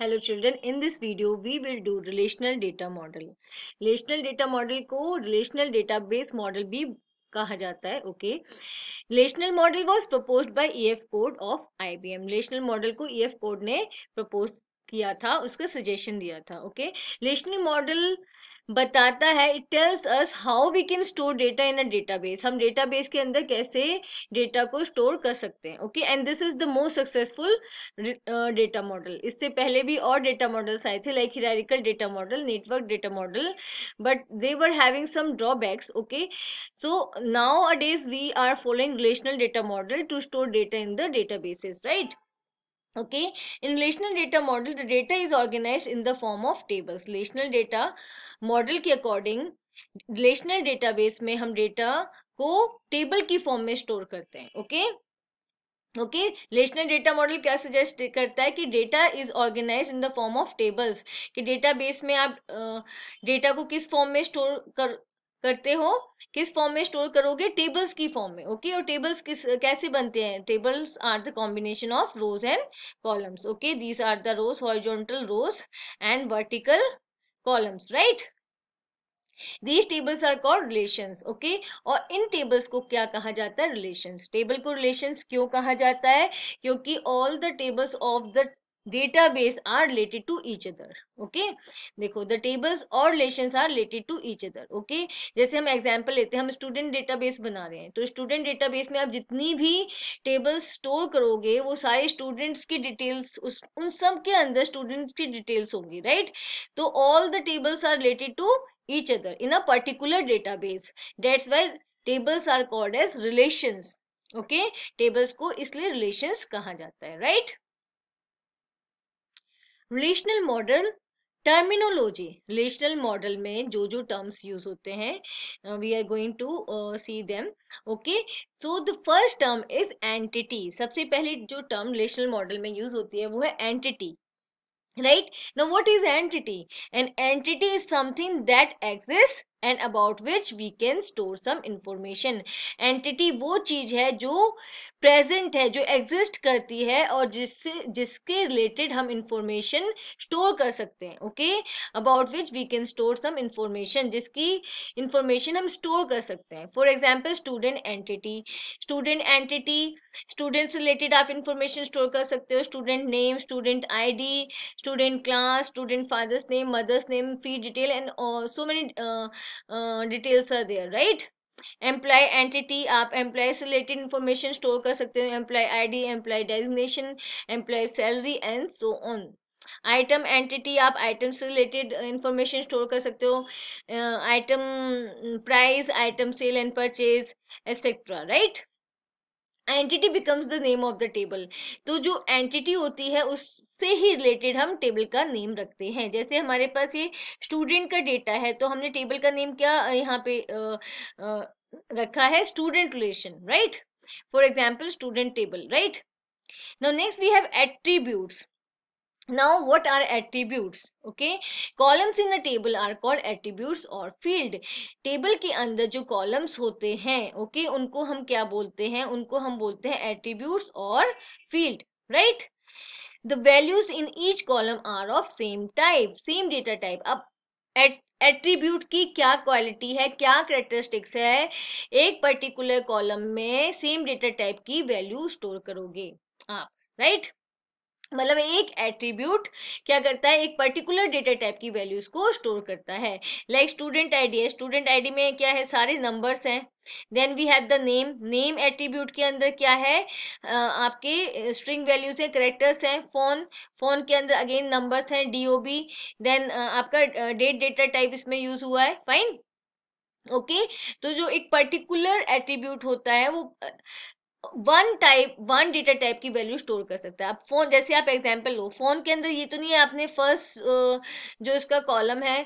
Hello children in this video we will do relational data model relational data model को relational database model भी कहा जाता है okay relational model was proposed by E F Codd of IBM relational model को E F e Codd ने propose किया था उसका सजेशन दिया था ओके रिलेशनल मॉडल बताता है it tells us how we can store data in a database हम डेटाबेस के अंदर कैसे डेटा को स्टोर कर सकते हैं okay and this is the most successful data model इससे पहले भी और डेटा मॉडल्स आए थे like hierarchical data model network data model but they were having some drawbacks okay so nowadays we are following relational data model to store data in the databases right okay in relational data model the data is organized in the form of tables relational data model ke according relational database mein hum data ko table ki form mein store karte hain okay okay relational data model क्या suggest करता है कि data is organised in the form of tables कि database में आप data uh, को किस form में स्टोर कर करते हो किस फॉर्म में स्टोर करोगे टेबल्स की फॉर्म में ओके और टेबल्स किस कैसे बनते हैं tables are the combination of rows and columns okay these are the rows horizontal rows and vertical columns right these tables are called relations okay और इन टेबल्स को क्या कहा जाता है रिलेशंस टेबल को रिलेशंस क्यों कहा जाता है क्योंकि all the tables of the database are related to each other okay देखो the tables और relations are related to each other okay जैसे हम example लेते हैं हम student database बना रहे हैं तो student database में आप जितनी भी tables store करोगे वो सारे students की details उस उन सब के अंदर students की details होंगी right तो all the tables are related to each other in a particular database that's why tables are called as relations okay tables को इसलिए relations कहा जाता है right relational model terminology relational model में जो जो टर्म्स यूज होते हैं we are going to see them okay so the first term is entity सबसे पहले जो टर्म रिलेशनल मॉडल में यूज होती है वो है entity right now what is entity an entity is something that exist and about which we can store some information entity वो चीज़ है जो प्रेजेंट है जो एग्जिस्ट करती है और जिससे जिसके रिलेटेड हम इंफॉर्मेशन स्टोर कर सकते हैं okay about which we can store some information जिसकी इंफॉर्मेशन हम स्टोर कर सकते हैं for example student entity student entity से रिलेटेड आप इंफॉर्मेशन स्टोर कर सकते हो student name student I D student class student father's name mother's name fee detail and so many details are there right employee entity आप employee से related information store कर सकते हो employee ID employee designation employ salary and so on item entity आप item से related information store कर सकते हो item price item sale and purchase etcetera right entity becomes the name of the table तो जो एंटिटी होती है उससे ही रिलेटेड हम टेबल का नेम रखते हैं जैसे हमारे पास ये स्टूडेंट का डेटा है तो हमने टेबल का नेम क्या यहाँ पे आ, आ, रखा है student relation right for example student table right now next we have attributes now what are attributes okay columns in a table are called attributes or field table के अंदर जो columns होते हैं okay उनको हम क्या बोलते हैं उनको हम बोलते हैं attributes और field right the values in each column are of same type same data type अब at एट्रीब्यूट की क्या क्वालिटी है क्या करेक्टरिस्टिक्स है एक पर्टिकुलर कॉलम में सेम डेटा टाइप की वैल्यू स्टोर करोगे आप राइट right? मतलब एक एट्रीब्यूट क्या करता है एक पर्टिकुलर डेटा टाइप की वैल्यूज को स्टोर करता है लाइक स्टूडेंट आईडी है स्टूडेंट आईडी में क्या है सारे नंबर्स हैं then we have the name name attribute के अंदर क्या है uh, आपके स्ट्रिंग वैल्यूज हैं करेक्टर्स हैं फोन फोन के अंदर अगेन नंबर्स हैं डी ओ बी देन आपका डेट डेटा टाइप इसमें यूज हुआ है फाइन ओके okay? तो जो एक पर्टिकुलर एट्रीब्यूट होता है वो one type one data type की वैल्यू स्टोर कर सकता है आप फोन जैसे आप एग्जांपल लो फोन के अंदर ये तो नहीं है आपने फर्स्ट जो इसका कॉलम है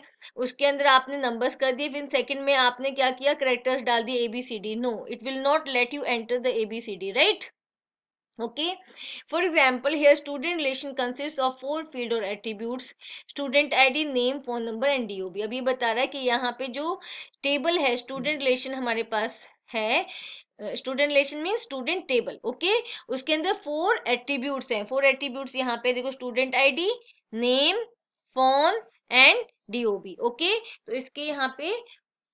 उसके अंदर आपने नंबर्स कर दिए फिर सेकंड में आपने क्या किया करेक्टर्स डाल दिए A B C D no it will not let you enter the A B C D right okay for example here student relation consists of four field or attributes student id name phone number and dob अब ये बता रहा है कि यहाँ पे जो table है स्टूडेंट रिलेशन हमारे पास है student relation mean student table okay उसके अंदर फोर एट्रीब्यूट हैं फोर एट्रीब्यूट यहाँ पे देखो student ID name form and D O B okay तो इसके यहाँ पे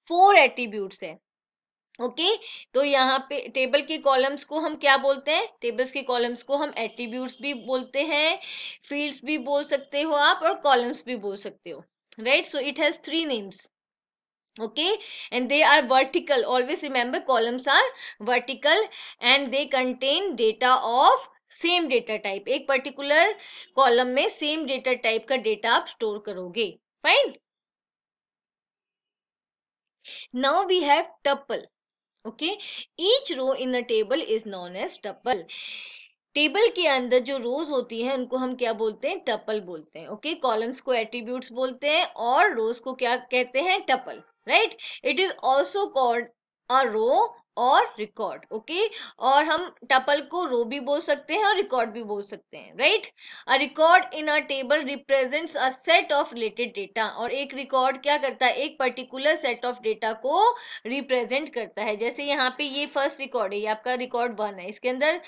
फोर एट्रीब्यूट्स हैं ओके okay? तो यहाँ पे टेबल के कॉलम्स को हम क्या बोलते हैं टेबल्स के कॉलम्स को हम एट्रीब्यूट्स भी बोलते हैं फील्ड्स भी बोल सकते हो आप और कॉलम्स भी बोल सकते हो right so it has three names okay and they are vertical always remember columns are vertical and they contain data of same data type एक पर्टिकुलर कॉलम में सेम डेटा टाइप का डेटा आप store करोगे fine now we have tuple okay each row in a table is known as tuple table के अंदर जो रोज होती हैं उनको हम क्या बोलते हैं टपल बोलते हैं ओके okay? कॉलम्स को एट्रीब्यूट्स बोलते हैं और रोज को क्या कहते हैं tuple right it is also called a row और रिकॉर्ड ओके और हम टपल को रो भी बोल सकते हैं और रिकॉर्ड भी बोल सकते हैं right a record in a table represents a set of related data और एक रिकॉर्ड क्या करता है एक पर्टिकुलर सेट ऑफ डेटा को रिप्रेजेंट करता है जैसे यहाँ पे ये फर्स्ट रिकॉर्ड है ये आपका रिकॉर्ड वन है इसके अंदर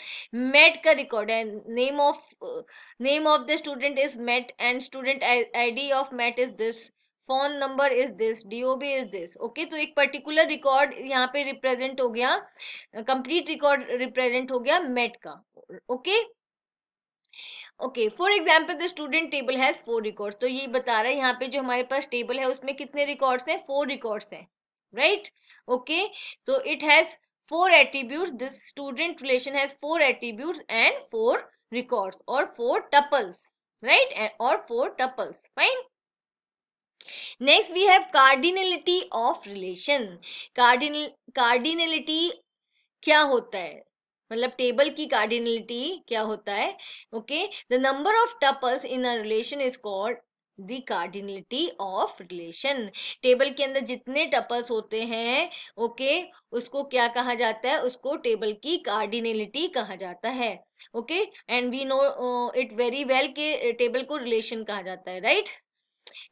मेट का रिकॉर्ड है name of name of the student is Matt and student I of Matt is this phone number is this D O B is this okay तो एक पर्टिकुलर रिकॉर्ड यहाँ पे रिप्रेजेंट हो गया कंप्लीट रिकॉर्ड रिप्रेजेंट हो गया मेट का okay okay? Okay for example the student table has four records तो ये बता रहा है यहाँ पे जो हमारे पास टेबल है उसमें कितने रिकॉर्ड्स हैं फोर रिकॉर्ड्स हैं राइट ओके तो it has four attributes this student relation has four attributes and four records और फोर टपल्स राइट और four tuples fine next we have cardinality of relation cardinal cardinality क्या होता है मतलब table की cardinality क्या होता है okay the number of tuples in a relation is called the cardinality of relation table के अंदर जितने टपल्स होते हैं ओके okay, उसको क्या कहा जाता है उसको टेबल की कार्डिनलिटी कहा जाता है okay and we know it very well के टेबल को रिलेशन कहा जाता है right right?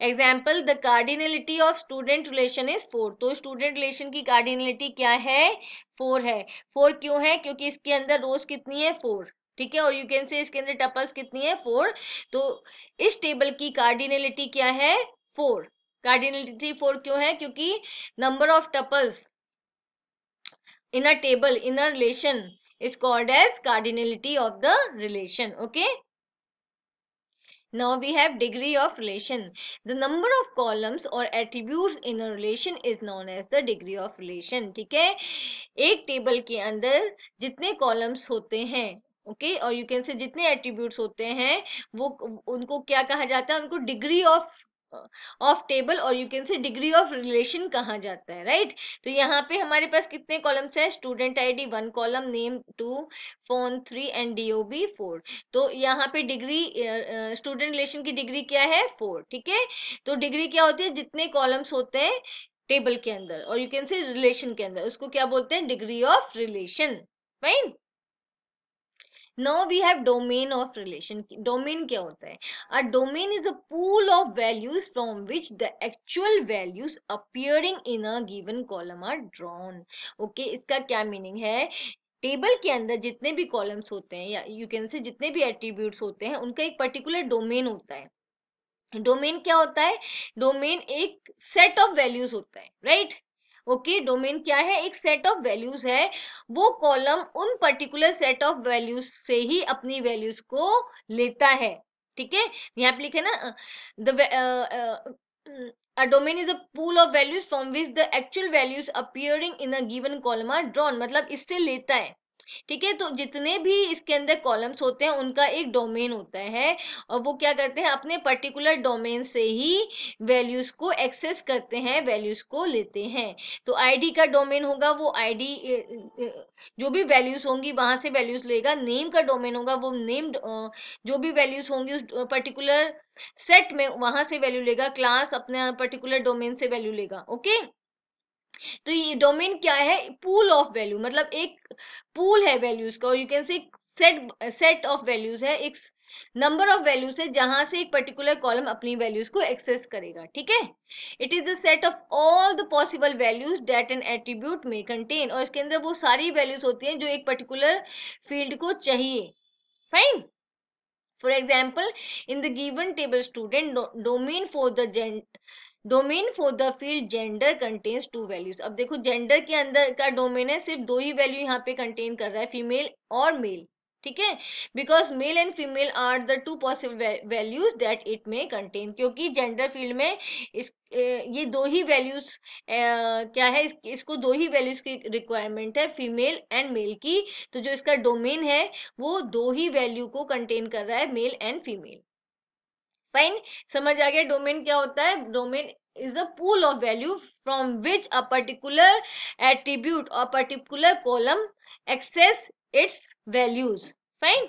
Example the cardinality of student relation is four तो स्टूडेंट रिलेशन की कार्डिनलिटी क्या है फोर है फोर क्यों है क्योंकि इसके अंदर रोज कितनी है फोर ठीक है और यू कैन से इसके अंदर टपल्स कितनी है फोर तो इस टेबल की कार्डिनलिटी क्या है फोर कार्डिनलिटी फोर क्यों है क्योंकि number of tuples in a table in a relation is called as cardinality of the relation okay Now we have degree of relation. The number of columns or attributes in a relation is known as the degree of relation. ठीक है एक table के अंदर जितने columns होते हैं okay okay? और you can say जितने एट्रीब्यूट्स होते हैं वो उनको क्या कहा जाता है उनको डिग्री ऑफ ऑफ टेबल और you can say degree of relation कहा जाता है राइट right? तो यहाँ पे हमारे पास कितने कॉलम्स है student I D one column name two phone three and D O B four तो यहाँ पे डिग्री स्टूडेंट रिलेशन की डिग्री क्या है फोर ठीक है तो डिग्री क्या होती है जितने कॉलम्स होते हैं टेबल के अंदर और यू कैन से रिलेशन के अंदर उसको क्या बोलते हैं degree of relation right now we have domain of relation domain क्या होता है a domain is a pool of values from which the actual values appearing in a given column are drawn okay इसका क्या meaning है table के अंदर जितने भी कॉलम्स होते हैं या यू कैन से जितने भी एट्रीब्यूट्स होते हैं उनका एक पर्टिकुलर डोमेन होता है डोमेन क्या होता है डोमेन एक सेट ऑफ वैल्यूज होता है राइट right? ओके डोमेन क्या है एक सेट ऑफ वैल्यूज है वो कॉलम उन पर्टिकुलर सेट ऑफ वैल्यूज से ही अपनी वैल्यूज को लेता है ठीक है यहाँ पे लिखे ना domain is a pool of values from which the actual values appearing in a given column are drawn मतलब इससे लेता है ठीक है तो जितने भी इसके अंदर कॉलम्स होते हैं उनका एक डोमेन होता है और वो क्या करते हैं अपने पर्टिकुलर डोमेन से ही वैल्यूज को एक्सेस करते हैं वैल्यूज को लेते हैं तो आईडी का डोमेन होगा वो आईडी जो भी वैल्यूज होंगी वहां से वैल्यूज लेगा नेम का डोमेन होगा वो नेम जो भी वैल्यूज होंगी उस पर्टिकुलर सेट में वहां से वैल्यू लेगा क्लास अपने पर्टिकुलर डोमेन से वैल्यू लेगा ओके okay? तो ये डोमेन क्या है पूल ऑफ वैल्यू मतलब एक पूल है वैल्यूज का you can see set set of values है एक नंबर ऑफ वैल्यूज है जहां से एक पर्टिकुलर कॉलम अपनी वैल्यूज को एक्सेस करेगा ठीक है it is the set of all the possible values that an attribute में कंटेन और इसके अंदर वो सारी वैल्यूज होती हैं जो एक पर्टिकुलर फील्ड को चाहिए fine for example in the given table student domain for the domain for the field gender contains two values अब देखो जेंडर के अंदर का डोमेन है सिर्फ दो ही वैल्यू यहाँ पे कंटेन कर रहा है फीमेल और मेल ठीक है because male and female are the two possible values that it may contain क्योंकि जेंडर फील्ड में इस ये दो ही वैल्यूज क्या है इसको दो ही वैल्यूज की रिक्वायरमेंट है फीमेल एंड मेल की तो जो इसका डोमेन है वो दो ही वैल्यू को कंटेन कर रहा है मेल एंड फीमेल फाइन समझ आ गया डोमेन क्या होता है domain is a pool of value from which a particular attribute और particular column access its values fine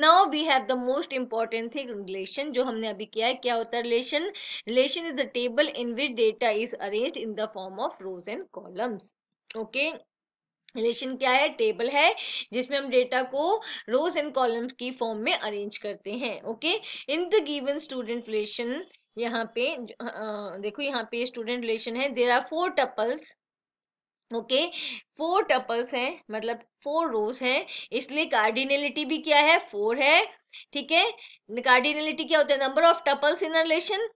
now we have the most important thing relation जो हमने अभी किया है क्या होता है relation relation is the table in which data is arrange in the form of rows and columns okay relation क्या है टेबल है जिसमें हम डेटा को रोज एंड कॉलम की फॉर्म में अरेंज करते हैं okay in the given student relation यहाँ पे आ, देखो यहाँ पे स्टूडेंट रिलेशन है there are four tuples okay four tuples हैं मतलब फोर रोज हैं इसलिए कार्डिनेलिटी भी क्या है फोर है ठीक है कार्डिनेलिटी क्या होता है number of tuples in relation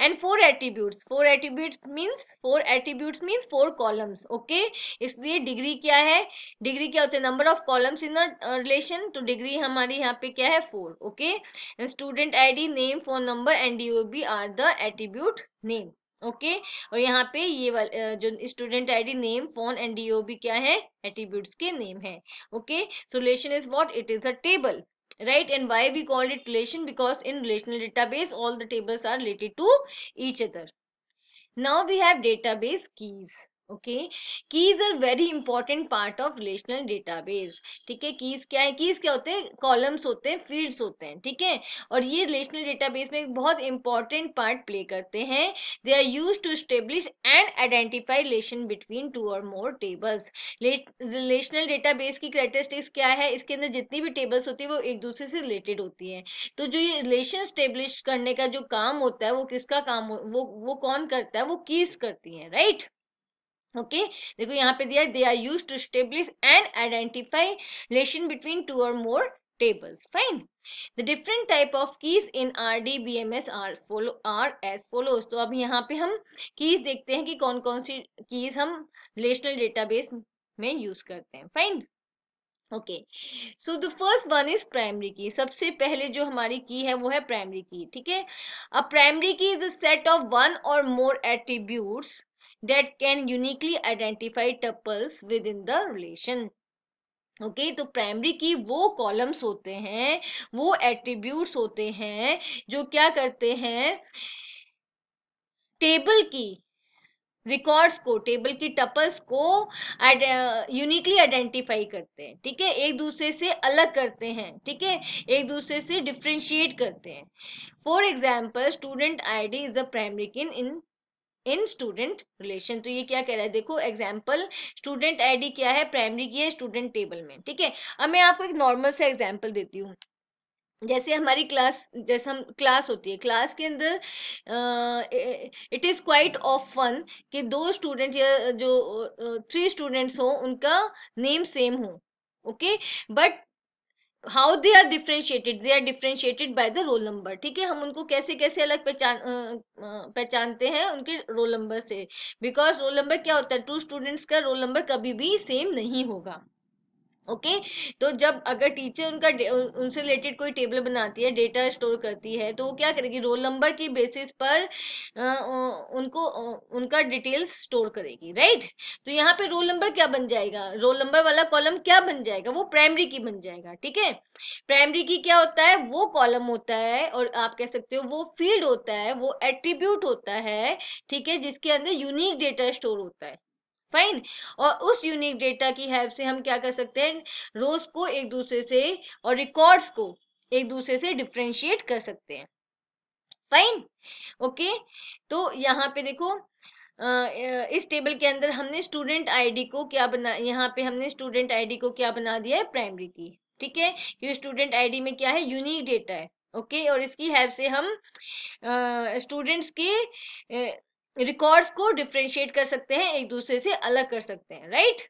and four attributes four attribute means four attributes means four columns okay इसलिए डिग्री क्या है डिग्री क्या होती है number of columns in relation तो डिग्री हमारी यहाँ पे क्या है four okay student I D name phone number and D are the attribute name okay okay? और यहाँ पे ये वाले जो student ID name phone and DOB क्या है एटीब्यूट्स के नेम है okay so relation is what it is a table right and why we called it relation because in relational database all the tables are related to each other now we have database keys okay keys are very important part of relational database ठीक है keys क्या है keys क्या होते हैं columns होते हैं fields होते हैं ठीक है और ये रिलेशनल डेटाबेस में एक बहुत इंपॉर्टेंट पार्ट प्ले करते हैं they are use to establish and identify relation between two और मोर टेबल्स रिलेशनल डेटाबेस की करेक्टरिस्टिक्स क्या है इसके अंदर जितनी भी टेबल्स होती है वो एक दूसरे से रिलेटेड होती है तो जो ये रिलेशन स्टेब्लिश करने का जो काम होता है वो किसका काम वो वो कौन करता है वो कीज करती है राइट right? Okay okay? देखो यहाँ पे दिया they are use to establish and identify relation between two और more tables fine the different type of keys in R D B M S are follow R S follows तो अब यहाँ पे हम कीज देखते हैं कि कौन कौन सी कीज हम relational database में यूज करते हैं fine okay so the first one is primary key सबसे पहले जो हमारी की है वो है प्राइमरी की ठीक है a primary key is a set of one और more attributes that can uniquely identify tuples within the relation. Okay okay, तो प्राइमरी की वो कॉलम्स होते हैं वो एट्रीब्यूट्स होते हैं जो क्या करते हैं टेबल की रिकॉर्ड्स को टेबल की टपल्स को यूनिकली आइडेंटिफाई करते हैं ठीक है एक दूसरे से अलग करते हैं ठीक है एक दूसरे से डिफ्रेंशिएट करते हैं for example student I D is the primary key in in student relation तो ये क्या कह रहा है देखो एग्जाम्पल स्टूडेंट आईडी क्या है प्राइमरी की है स्टूडेंट टेबल में ठीक है अब मैं आपको एक नॉर्मल सा एग्जाम्पल देती हूँ जैसे हमारी क्लास जैसे हम क्लास होती है क्लास के अंदर it is quite of fun कि दो स्टूडेंट या जो थ्री स्टूडेंट्स हो उनका नेम सेम हो okay but how they are differentiated they are differentiated by the roll number ठीक है हम उनको कैसे कैसे अलग पहचान पहचानते हैं उनके रोल नंबर से बिकॉज रोल नंबर क्या होता है टू स्टूडेंट्स का रोल नंबर कभी भी सेम नहीं होगा ओके okay? तो जब अगर टीचर उनका उनसे रिलेटेड कोई टेबल बनाती है डेटा स्टोर करती है तो वो क्या करेगी रोल नंबर की बेसिस पर उनको उनका डिटेल्स स्टोर करेगी राइट तो यहाँ पे रोल नंबर क्या बन जाएगा रोल नंबर वाला कॉलम क्या बन जाएगा वो प्राइमरी की बन जाएगा ठीक है प्राइमरी की क्या होता है वो कॉलम होता है और आप कह सकते हो वो फील्ड होता है वो एट्रीब्यूट होता है ठीक है जिसके अंदर यूनिक डेटा स्टोर होता है फाइन और उस यूनिक डेटा की हेल्प से हम क्या कर सकते हैं रोज को एक दूसरे से और रिकॉर्ड्स को एक दूसरे से डिफ्रेंशिएट कर सकते हैं फाइन ओके तो यहाँ पे देखो इस टेबल के अंदर हमने स्टूडेंट आईडी को क्या बना यहाँ पे हमने स्टूडेंट आईडी को क्या बना दिया है प्राइमरी की ठीक है ये स्टूडेंट आईडी में क्या है यूनिक डेटा है ओके okay? और इसकी हेल्प से हम स्टूडेंट्स के रिकॉर्ड्स को डिफ्रेंशिएट कर सकते हैं एक दूसरे से अलग कर सकते हैं right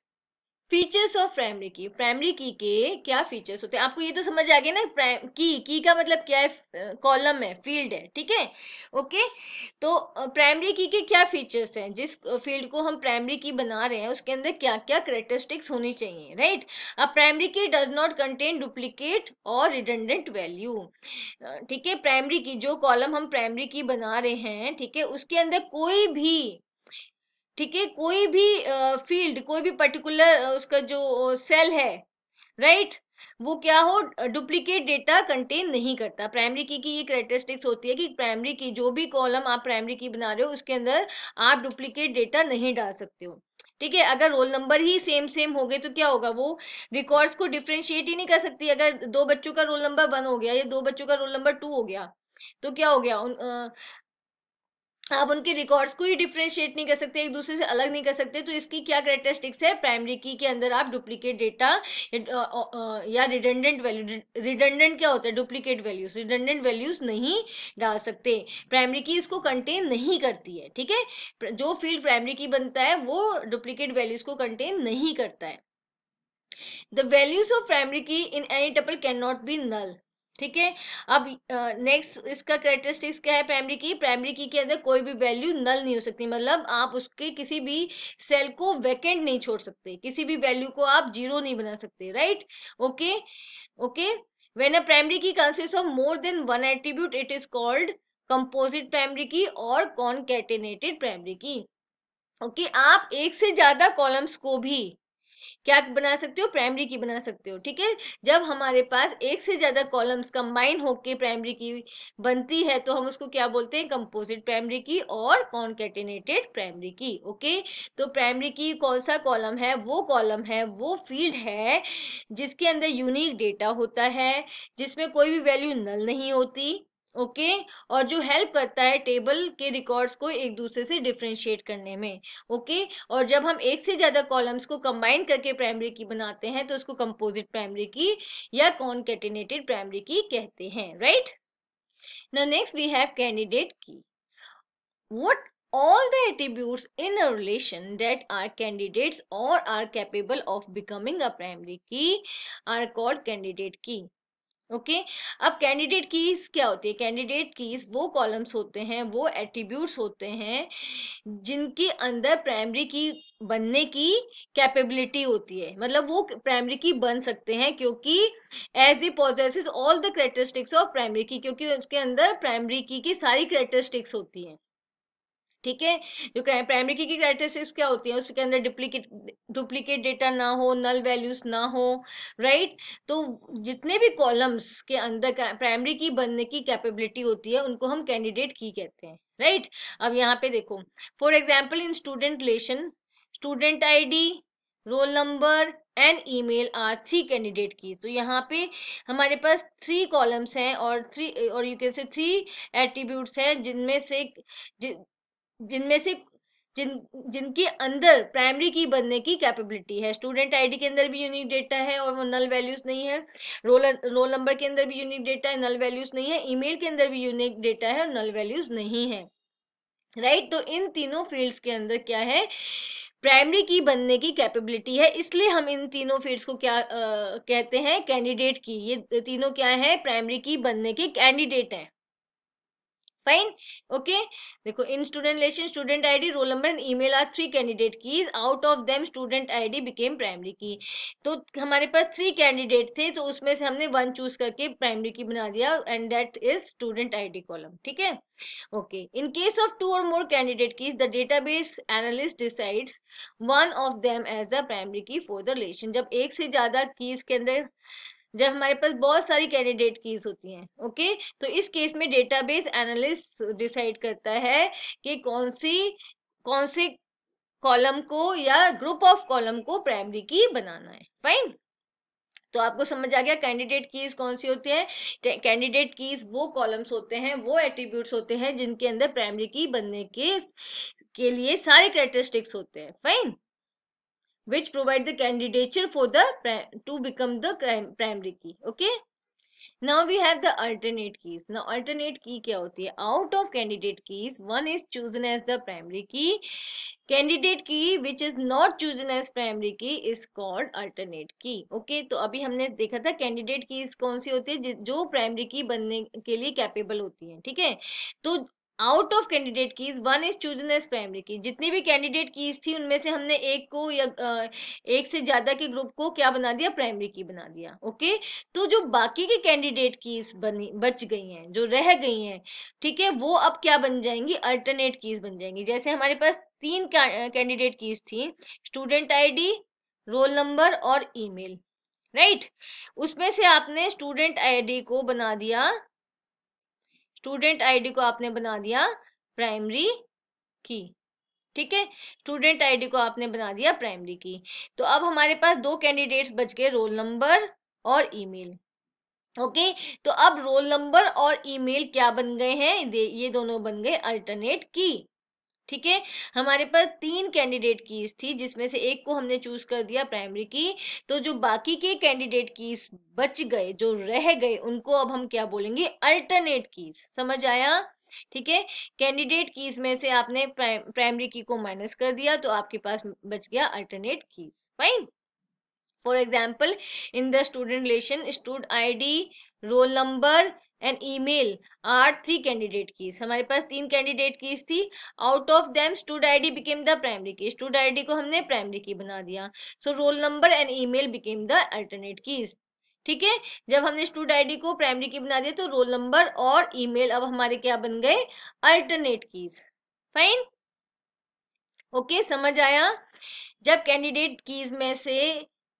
features of primary key primary key के क्या फीचर्स होते हैं आपको ये तो समझ आ गया ना प्राइम की की का मतलब क्या है कॉलम है फील्ड है ठीक है ओके तो प्राइमरी की के क्या फीचर्स हैं जिस फील्ड को हम प्राइमरी की बना रहे हैं उसके अंदर क्या क्या करेक्टरिस्टिक्स होनी चाहिए राइट अब primary key does not contain duplicate और रिडेंडेंट वैल्यू ठीक है प्राइमरी की जो कॉलम हम प्राइमरी की बना रहे हैं ठीक है उसके अंदर कोई भी ठीक है कोई भी फील्ड uh, कोई भी पर्टिकुलर uh, उसका जो सेल है राइट right? वो क्या हो डुप्लीकेट डेटा कंटेन नहीं करता प्राइमरी की की ये करेक्टरिस्टिक्स होती है कि प्राइमरी की जो भी कॉलम आप प्राइमरी की बना रहे हो उसके अंदर आप डुप्लीकेट डेटा नहीं डाल सकते हो ठीक है अगर रोल नंबर ही सेम सेम हो गए तो क्या होगा वो रिकॉर्ड्स को डिफ्रेंशिएट ही नहीं कर सकती अगर दो बच्चों का रोल नंबर वन हो गया या दो बच्चों का रोल नंबर टू हो गया तो क्या हो गया आप उनके रिकॉर्ड्स को ही डिफ्रेंशिएट नहीं कर सकते एक दूसरे से अलग नहीं कर सकते तो इसकी क्या करेक्टरिस्टिक्स है प्राइमरी की के अंदर आप डुप्लीकेट डेटा या रिडेंडेंट वैल्यू रिडेंडेंट क्या होता है डुप्लीकेट वैल्यूज रिडेंडेंट वैल्यूज नहीं डाल सकते प्राइमरी की इसको कंटेन नहीं करती है ठीक है जो फील्ड प्राइमरी की बनता है वो डुप्लीकेट वैल्यूज को कंटेन नहीं करता है the values of primary key in any tuple can not be null ठीक है अब नेक्स्ट uh, इसका करेक्टरिस्टिक्स क्या है प्राइमरी की प्राइमरी की के अंदर कोई भी वैल्यू नल नहीं हो सकती मतलब आप उसके किसी भी सेल को वैकेंट नहीं छोड़ सकते किसी भी वैल्यू को आप जीरो नहीं बना सकते right okay okay when a primary key consist of more than one attribute it is called composite primary key और concatenated primary key okay okay, आप एक से ज्यादा कॉलम्स को भी क्या बना सकते हो प्राइमरी की बना सकते हो ठीक है जब हमारे पास एक से ज़्यादा कॉलम्स कंबाइन होकर प्राइमरी की बनती है तो हम उसको क्या बोलते हैं कंपोजिट प्राइमरी की और कॉन्केटिनेटेड प्राइमरी की ओके तो प्राइमरी की कौन सा कॉलम है वो कॉलम है वो फील्ड है जिसके अंदर यूनिक डेटा होता है जिसमें कोई भी वैल्यू नल नहीं होती ओके okay? और जो हेल्प करता है टेबल के रिकॉर्ड्स को एक दूसरे से डिफ्रेंशिएट करने में ओके okay? और जब हम एक से ज़्यादा कॉलम्स को कंबाइन करके प्राइमरी की बनाते हैं तो उसको कंपोजिट प्राइमरी की या कॉन्केटिनेटेड प्राइमरी की कहते हैं right next we have candidate key what all the attributes in relation that are candidates और are capable of becoming a primary key are called candidate key okay okay? अब candidate keys क्या होती है candidate keys वो columns होते हैं वो attributes होते हैं जिनके अंदर प्राइमरी की बनने की कैपेबिलिटी होती है मतलब वो प्राइमरी की बन सकते हैं क्योंकि as the possesses all the characteristics of primary key क्योंकि उसके अंदर प्राइमरी की की सारी करेक्टरिस्टिक्स होती हैं ठीक है जो प्राइमरी की कैरेक्टरिस्टिक्स क्या होती है उसके अंदर डुप्लीकेट डुप्लीकेट डेटा ना हो नल वैल्यूज ना हो राइट तो जितने भी कॉलम्स के अंदर प्राइमरी की बनने की कैपेबिलिटी होती है उनको हम कैंडिडेट की कहते हैं राइट अब यहाँ पे देखो for example in student relation student I roll number and email are three candidate key तो यहाँ पे हमारे पास थ्री कॉलम्स हैं और थ्री और you can say three attributes हैं जिनमें से जिनमें से जिन जिनके अंदर प्राइमरी की बनने की कैपेबिलिटी है स्टूडेंट आईडी के अंदर भी यूनिक डेटा है और वो नल वैल्यूज नहीं है रोल रोल नंबर के अंदर भी यूनिक डेटा है नल वैल्यूज नहीं है ईमेल के अंदर भी यूनिक डेटा है और नल वैल्यूज नहीं है राइट right? तो इन तीनों फील्ड्स के अंदर क्या है प्राइमरी की बनने की कैपेबिलिटी है इसलिए हम इन तीनों फील्ड्स को क्या आ, कहते हैं कैंडिडेट की ये तीनों क्या है प्राइमरी की बनने के कैंडिडेट हैं फाइन ओके देखो in student relation student ID roll number and email are three candidate keys out of them student ID became primary key तो हमारे पास थ्री कैंडिडेट थे तो उसमें से हमने वन चूज करके प्राइमरी की बना दिया and that is student ID column ठीक है okay in case of two or more candidate keys the database analyst decides one of them as the primary key for the relation जब एक से ज्यादा keys के अंदर जब हमारे पास बहुत सारी कैंडिडेट कीज होती हैं ओके तो इस केस में डेटाबेस एनालिस्ट डिसाइड करता है कि कौन सी कौन से कॉलम को या ग्रुप ऑफ कॉलम को प्राइमरी की बनाना है फाइन तो आपको समझ आ गया कैंडिडेट कीज कौन सी होती है कैंडिडेट कीज वो कॉलम्स होते हैं वो एट्रीब्यूट्स होते हैं जिनके अंदर प्राइमरी की बनने के के लिए सारे करेक्टरिस्टिक्स होते हैं fine which provide the candidature for the to become the primary key okay now we have the alternate keys now alternate key क्या होती है out of candidate keys one is chosen as the primary key candidate key which is not chosen as primary key is called alternate key okay तो अभी हमने देखा था candidate keys कौन सी होती है जो primary key बनने के लिए capable होती है ठीक है तो out of candidate keys one is chosen as primary key जितनी भी कैंडिडेट कीज थी उनमें से हमने एक को या एक से ज्यादा के ग्रुप को क्या बना दिया प्राइमरी की बना दिया ओके तो जो बाकी के कैंडिडेट कीज बनी बच गई हैं जो रह गई हैं ठीक है वो अब क्या बन जाएंगी अल्टरनेट कीज बन जाएंगी जैसे हमारे पास तीन कैंडिडेट कीज थी स्टूडेंट आईडी रोल नंबर और ईमेल राइट right? उसमें से आपने स्टूडेंट आईडी को बना दिया स्टूडेंट आईडी को आपने बना दिया प्राइमरी की ठीक है स्टूडेंट आईडी को आपने बना दिया प्राइमरी की तो अब हमारे पास दो कैंडिडेट्स बच गए रोल नंबर और ईमेल ओके तो अब रोल नंबर और ईमेल क्या बन गए हैं ये दोनों बन गए अल्टरनेट की ठीक है हमारे पास तीन कैंडिडेट कीज थी जिसमें से एक को हमने चूज कर दिया प्राइमरी की तो जो बाकी के कैंडिडेट कीज बच गए जो रह गए उनको अब हम क्या बोलेंगे अल्टरनेट कीज समझ आया ठीक है कैंडिडेट कीज में से आपने प्राइमरी की को माइनस कर दिया तो आपके पास बच गया alternate keys fine for example in the student relation stud I D roll number and email are three candidate key हमारे पास तीन कैंडिडेट कीज थी out of them stud ID became the primary key stud ID को हमने primary key बना दिया so roll number and email became the alternate keys ठीक है जब हमने स्टूड आईडी को प्राइमरी की बना दिया तो रोल नंबर और ईमेल अब हमारे क्या बन गए अल्टरनेट कीज फाइन ओके समझ आया जब कैंडिडेट कीज में से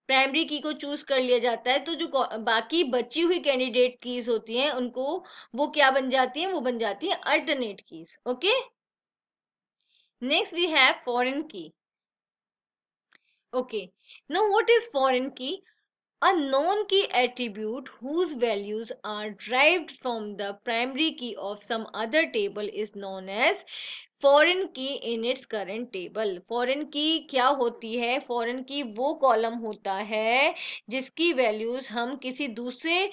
प्राइमरी की को चूज कर लिया जाता है तो जो बाकी बची हुई कैंडिडेट कीज होती हैं उनको वो क्या बन जाती हैं वो बन जाती हैं alternate keys okay next we have foreign key okay no what is foreign key a non key attribute whose values are derived from the primary key of some other table is known as foreign key in its current table foreign key क्या होती है foreign की वो column होता है जिसकी values हम किसी दूसरे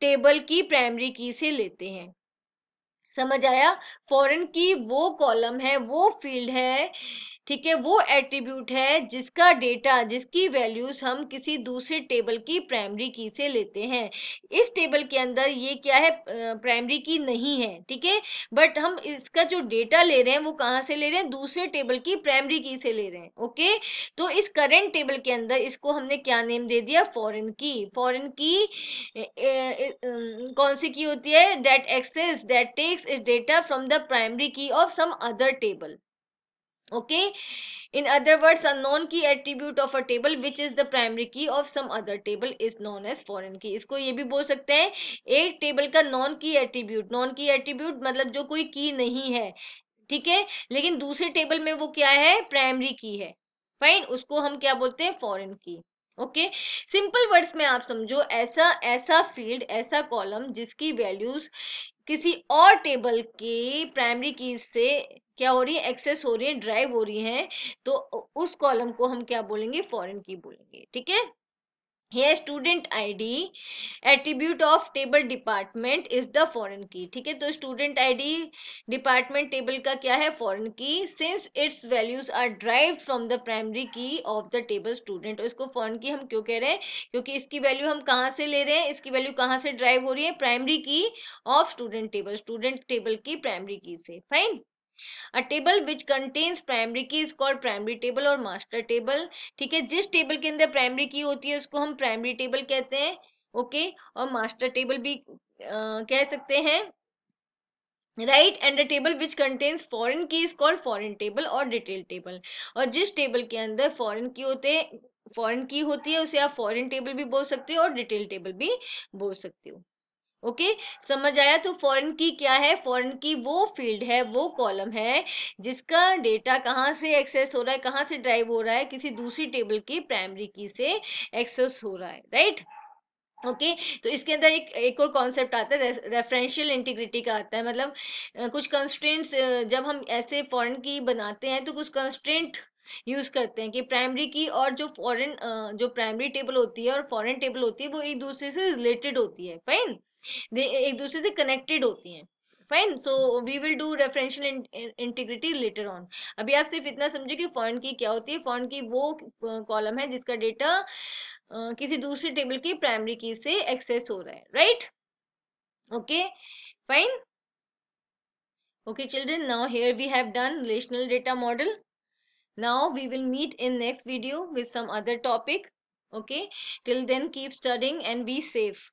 टेबल की प्राइमरी की से लेते हैं समझ आया फॉरेन की वो कॉलम है वो फील्ड है ठीक है वो एट्रीब्यूट है जिसका डेटा जिसकी वैल्यूज हम किसी दूसरे टेबल की प्राइमरी की से लेते हैं इस टेबल के अंदर ये क्या है प्राइमरी की नहीं है ठीक है बट हम इसका जो डेटा ले रहे हैं वो कहाँ से ले रहे हैं दूसरे टेबल की प्राइमरी की से ले रहे हैं ओके तो इस करेंट टेबल के अंदर इसको हमने क्या नेम दे दिया फॉरन की फॉरन की कौन सी की होती है that access that takes is data from the primary key of some other table okay in other words a non key attribute of a table which is the primary key of some other table is known as foreign key इसको ये भी बोल सकते हैं एक table का non key attribute non key attribute मतलब जो कोई की नहीं है ठीक है लेकिन दूसरे टेबल में वो क्या है प्राइमरी की है फाइन उसको हम क्या बोलते हैं फॉरन की ओके सिंपल वर्ड्स में आप समझो ऐसा ऐसा फील्ड ऐसा कॉलम जिसकी वैल्यूज किसी और टेबल के प्राइमरी की से क्या हो रही है एक्सेस हो रही है ड्राइव हो रही है तो उस कॉलम को हम क्या बोलेंगे फॉरेन की बोलेंगे ठीक है यह student I D attribute of table department is the foreign key ठीक है तो student I D department table का क्या है foreign key since its values are derive from the primary key of the table student इसको foreign की हम क्यों कह रहे हैं क्योंकि इसकी वैल्यू हम कहाँ से ले रहे हैं इसकी वैल्यू कहाँ से ड्राइव हो रही है primary key of student table student table की प्राइमरी की से fine a table which contains primary key is called primary table और मास्टर टेबल ठीक है जिस टेबल के अंदर प्राइमरी की होती है उसको हम प्राइमरी टेबल कहते हैं ओके okay? और मास्टर टेबल भी आ, कह सकते हैं right and a table which contains foreign key is called foreign table और डिटेल टेबल और जिस टेबल के अंदर फॉरेन की होते फॉरेन की होती है उसे आप फॉरेन टेबल भी बोल सकते हो और डिटेल टेबल भी बोल सकते हो ओके okay? समझ आया तो फॉरेन की क्या है फॉरेन की वो फील्ड है वो कॉलम है जिसका डेटा कहाँ से एक्सेस हो रहा है कहाँ से ड्राइव हो रहा है किसी दूसरी टेबल की प्राइमरी की से एक्सेस हो रहा है राइट ओके okay, तो इसके अंदर एक एक और कॉन्सेप्ट आता है रेफरेंशियल इंटीग्रिटी का आता है मतलब कुछ कंस्ट्रेंट्स जब हम ऐसे फॉरेन की बनाते हैं तो कुछ कंस्ट्रेंट यूज़ करते हैं कि प्राइमरी की और जो फॉरेन जो प्राइमरी टेबल होती है और फॉरेन टेबल होती है वो एक दूसरे से रिलेटेड होती है फाइन एक दूसरे से कनेक्टेड होती हैं fine so we will do referential integrity later on अभी आप सिर्फ इतना समझो कि फॉन्ट की क्या होती है फॉन्ट की वो कॉलम है जिसका डेटा किसी दूसरे टेबल की प्राइमरी की से एक्सेस हो रहा है right okay fine okay children now here we have done relational data model now we will meet in next video with some other topic okay till then keep studying and be safe